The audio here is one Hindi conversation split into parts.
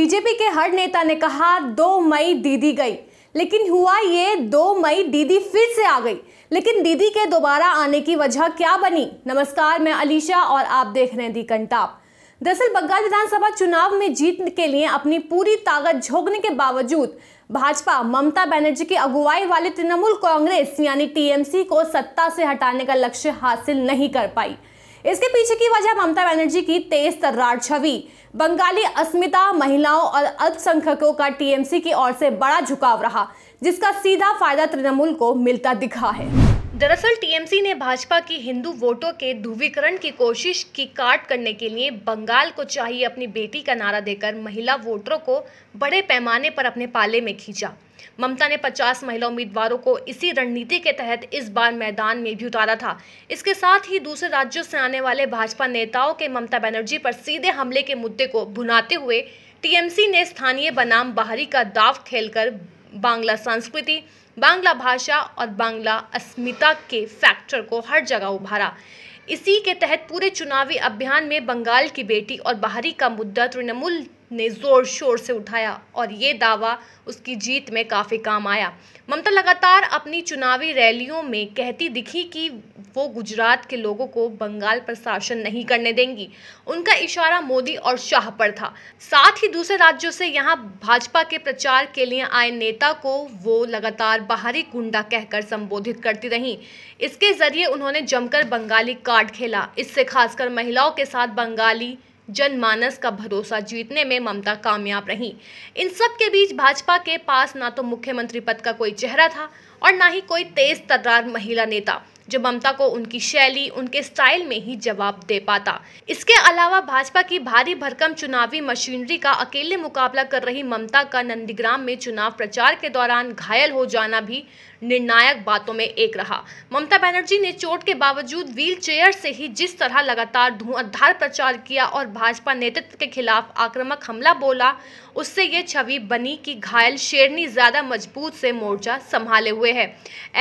बीजेपी के हर नेता ने कहा दो मई दीदी गई लेकिन हुआ ये दो मई दीदी फिर से आ गई लेकिन दीदी के दोबारा आने की वजह क्या बनी नमस्कार मैं अलीशा और आप देख रहे हैं दी कंटाप दरअसल बंगाल विधानसभा चुनाव में जीत के लिए अपनी पूरी ताकत झोंकने के बावजूद भाजपा ममता बनर्जी की अगुवाई वाले तृणमूल कांग्रेस यानी टीएमसी को सत्ता से हटाने का लक्ष्य हासिल नहीं कर पाई इसके पीछे की वजह ममता बनर्जी की तेज तर्रार छवि बंगाली अस्मिता महिलाओं और अल्पसंख्यकों का टीएमसी की ओर से बड़ा झुकाव रहा जिसका सीधा फायदा तृणमूल को मिलता दिखा है दरअसल टीएमसी ने भाजपा की हिंदू वोटों के ध्रुवीकरण की कोशिश की काट करने के लिए बंगाल को चाहिए अपनी बेटी का नारा देकर महिला वोटरों को बड़े पैमाने पर अपने पाले में खींचा ममता ने 50 महिला उम्मीदवारों को इसी रणनीति के तहत इस बार मैदान में भी उतारा था इसके साथ ही दूसरे राज्यों से आने वाले भाजपा नेताओं के ममता बनर्जी पर सीधे हमले के मुद्दे को भुनाते हुए टीएमसी ने स्थानीय बनाम बाहरी का दाव खेलकर बांग्ला संस्कृति बांग्ला भाषा और बांग्ला अस्मिता के फैक्टर को हर जगह उभारा इसी के तहत पूरे चुनावी अभियान में बंगाल की बेटी और बाहरी का मुद्दा तृणमूल ने जोर शोर से उठाया और ये दावा उसकी जीत में काफ़ी काम आया ममता लगातार अपनी चुनावी रैलियों में कहती दिखी कि वो गुजरात के लोगों को बंगाल पर शासन नहीं करने देंगी उनका इशारा मोदी और शाह पर था साथ ही दूसरे राज्यों से यहाँ भाजपा के प्रचार के लिए आए नेता को वो लगातार बाहरी गुंडा कहकर संबोधित करती रहीं इसके जरिए उन्होंने जमकर बंगाली कार्ड खेला इससे खासकर महिलाओं के साथ बंगाली जनमानस का भरोसा जीतने में ममता कामयाब रही इन सब के बीच भाजपा के पास ना तो मुख्यमंत्री पद का कोई चेहरा था और ना ही कोई तेज तर्रार महिला नेता जो ममता को उनकी शैली उनके स्टाइल में ही जवाब दे पाता इसके अलावा भाजपा की भारी भरकम चुनावी मशीनरी का अकेले मुकाबला कर रही ममता का नंदीग्राम में चुनाव प्रचार के दौरान घायल हो जाना भी निर्णायक बातों में एक रहा ममता बनर्जी ने चोट के बावजूद व्हील से ही जिस तरह लगातार धुआंधार प्रचार किया और भाजपा नेतृत्व के खिलाफ आक्रामक हमला बोला उससे ये छवि बनी कि घायल शेरनी ज्यादा मजबूत से मोर्चा संभाले हुए है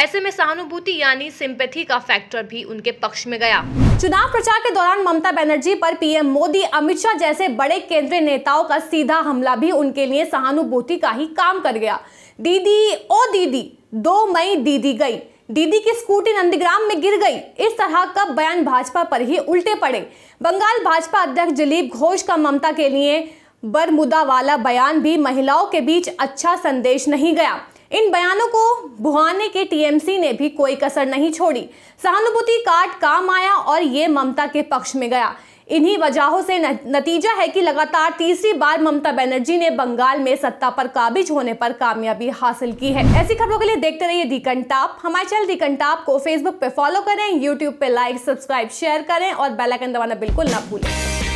ऐसे में सहानुभूति यानी सिंपथी का फैक्टर भी उनके पक्ष में गया चुनाव प्रचार के दौरान ममता बनर्जी पर पीएम मोदी अमित शाह जैसे बड़े केंद्रीय नेताओं का सीधा हमला भी उनके लिए सहानुभूति का ही काम कर गया दीदी ओ दीदी दो मई दीदी गई दीदी की स्कूटी नंदीग्राम में गिर गई इस तरह का बयान भाजपा पर ही उल्टे पड़े बंगाल भाजपा अध्यक्ष दिलीप घोष का ममता के लिए बरमुदा वाला बयान भी महिलाओं के बीच अच्छा संदेश नहीं गया इन बयानों को भुआने के टीएमसी ने भी कोई कसर नहीं छोड़ी सहानुभूति कार्ड काम आया और ये ममता के पक्ष में गया इन्हीं वजहों से नतीजा है कि लगातार तीसरी बार ममता बनर्जी ने बंगाल में सत्ता पर काबिज होने पर कामयाबी हासिल की है ऐसी खबरों के लिए देखते रहिए दी कंटाप हमारे चैनल दी कंटाप को फेसबुक पे फॉलो करें यूट्यूब पे लाइक सब्सक्राइब शेयर करें और बेलाइकन दबाना बिल्कुल ना भूलें